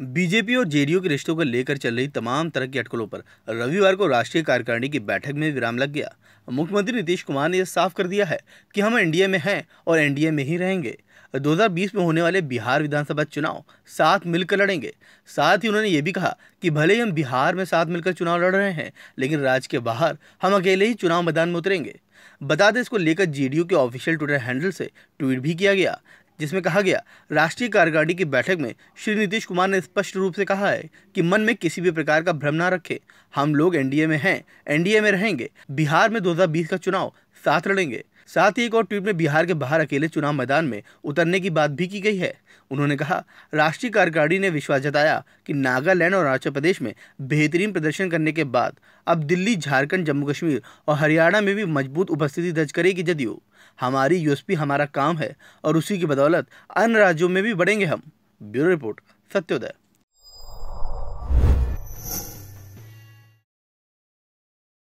BJP और JDU के रिश्तों को लेकर चल रही तमाम तरह की अटकलों पर रविवार को राष्ट्रीय कार्यकारिणी की बैठक में विराम लग गया मुख्यमंत्री नीतीश कुमार ने यह साफ कर दिया है कि हम एनडीए में हैं और एनडीए में ही रहेंगे 2020 में होने वाले बिहार विधानसभा चुनाव साथ मिलकर लड़ेंगे साथ ही उन्होंने ये भी कहा कि भले ही हम बिहार में साथ मिलकर चुनाव लड़ रहे हैं लेकिन राज्य के बाहर हम अकेले ही चुनाव मैदान में उतरेंगे बता दें इसको लेकर जेडीयू के ऑफिशियल ट्विटर हैंडल से ट्वीट भी किया गया जिसमें कहा गया राष्ट्रीय कार्यकारिणी की बैठक में श्री नीतीश कुमार ने स्पष्ट रूप से कहा है कि मन में किसी भी प्रकार का भ्रम ना रखे हम लोग एनडीए में हैं एनडीए में रहेंगे बिहार में 2020 का चुनाव साथ लड़ेंगे साथ ही एक और ट्वीट में बिहार के बाहर अकेले चुनाव मैदान में उतरने की बात भी की गई है उन्होंने कहा राष्ट्रीय कार्यकारिणी ने विश्वास जताया कि नागालैंड और अरुणाचल प्रदेश में बेहतरीन प्रदर्शन करने के बाद अब दिल्ली झारखंड जम्मू कश्मीर और हरियाणा में भी मजबूत उपस्थिति दर्ज करेगी जदयू हमारी यूएसपी हमारा काम है और उसी की बदौलत अन्य राज्यों में भी बढ़ेंगे हम ब्यूरो रिपोर्ट सत्योदय